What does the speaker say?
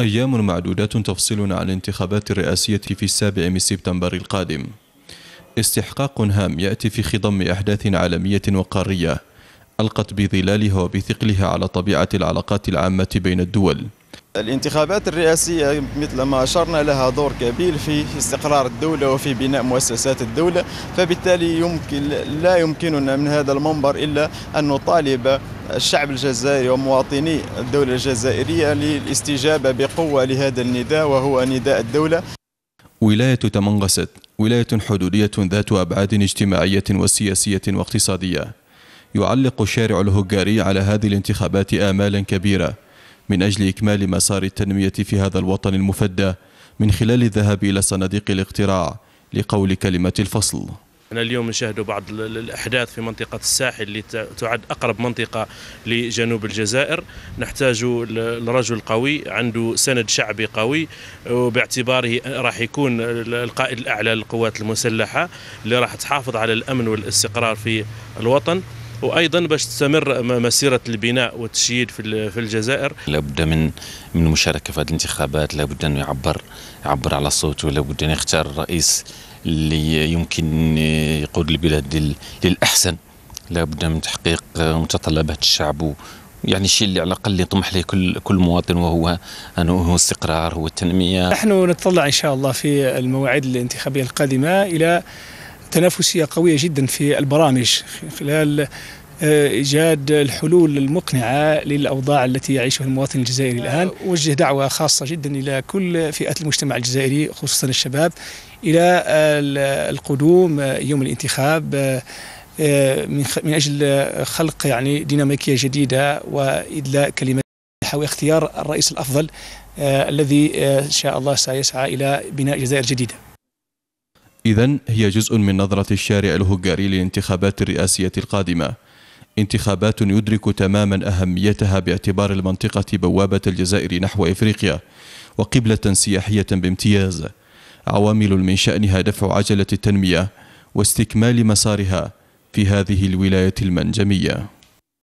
أيام معدودات تفصلنا عن الانتخابات الرئاسية في السابع من سبتمبر القادم استحقاق هام يأتي في خضم أحداث عالمية وقارية ألقت بظلالها وبثقلها على طبيعة العلاقات العامة بين الدول الانتخابات الرئاسية مثل ما أشرنا لها دور كبير في استقرار الدولة وفي بناء مؤسسات الدولة فبالتالي يمكن لا يمكننا من هذا المنبر إلا أن نطالب الشعب الجزائري ومواطني الدولة الجزائرية للاستجابة بقوة لهذا النداء وهو نداء الدولة ولاية تمنغست ولاية حدودية ذات أبعاد اجتماعية وسياسية واقتصادية يعلق الشارع الهجاري على هذه الانتخابات آمالا كبيرة من أجل إكمال مسار التنمية في هذا الوطن المفدى من خلال الذهاب إلى صناديق الاقتراع لقول كلمة الفصل أنا اليوم نشاهد بعض الأحداث في منطقة الساحل اللي تعد أقرب منطقة لجنوب الجزائر نحتاج لرجل قوي عنده سند شعبي قوي وباعتباره راح يكون القائد الأعلى للقوات المسلحة اللي راح تحافظ على الأمن والاستقرار في الوطن وايضا باش تستمر مسيره البناء والتشييد في في الجزائر لابد من من المشاركه في هذه الانتخابات لابد ان يعبر يعبر على صوته لابد ان يختار الرئيس اللي يمكن يقود البلاد للأحسن لابد من تحقيق متطلبات الشعب يعني الشيء اللي على الاقل يطمح له كل كل مواطن وهو انه هو استقرار هو التنميه نحن نتطلع ان شاء الله في المواعيد الانتخابيه القادمه الى تنافسيه قويه جدا في البرامج خلال ايجاد الحلول المقنعه للاوضاع التي يعيشها المواطن الجزائري الان، وجه دعوه خاصه جدا الى كل فئات المجتمع الجزائري خصوصا الشباب الى القدوم يوم الانتخاب آه، من اجل خلق يعني ديناميكيه جديده وادلاء كلمه واختيار الرئيس الافضل آه، الذي ان آه، شاء الله سيسعى الى بناء جزائر جديده. إذا هي جزء من نظرة الشارع الهجاري للانتخابات الرئاسية القادمة انتخابات يدرك تماما أهميتها باعتبار المنطقة بوابة الجزائر نحو إفريقيا وقبلة سياحية بامتياز عوامل من شأنها دفع عجلة التنمية واستكمال مسارها في هذه الولاية المنجمية